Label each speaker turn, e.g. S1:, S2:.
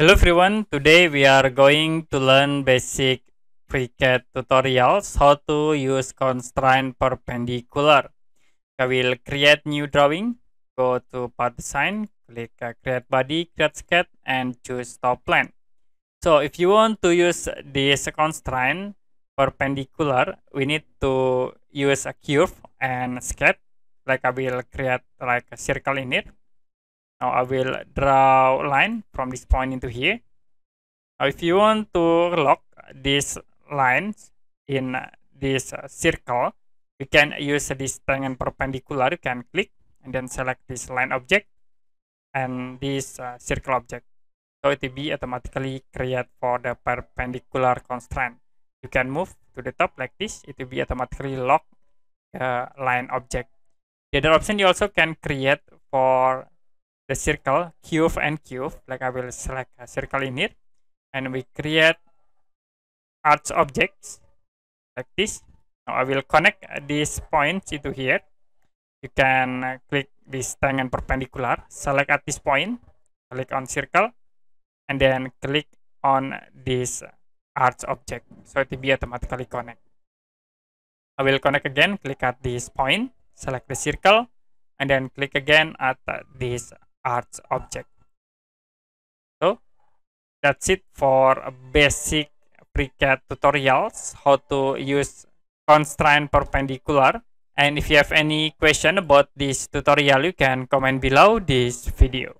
S1: Hello everyone, today we are going to learn basic FreeCAD
S2: tutorials, how to use constraint perpendicular. I will create new drawing, go to part design, click create body, create sketch and choose top Plan. So if you want to use this constraint perpendicular, we need to use a curve and sketch, like I will create like a circle in it Now I will draw line from this point into here. Now if you want to lock this lines in this circle, you can use this tangent perpendicular, you can click and then select this line object and this uh, circle object. So it will be automatically create for the perpendicular constraint. You can move to the top like this, it will be automatically lock uh, line object. The other option you also can create for the circle cube and cube like I will select a circle in it and we create arts objects like this now I will connect these points into here you can uh, click this tangen perpendicular select at this point click on circle and then click on this arts object so it will be automatically connect I will connect again click at this point select the circle and then click again at this arts object. So that's it for basic FreeCAD tutorials, how to use constraint perpendicular. And if you have any question about
S1: this tutorial, you can comment below this video.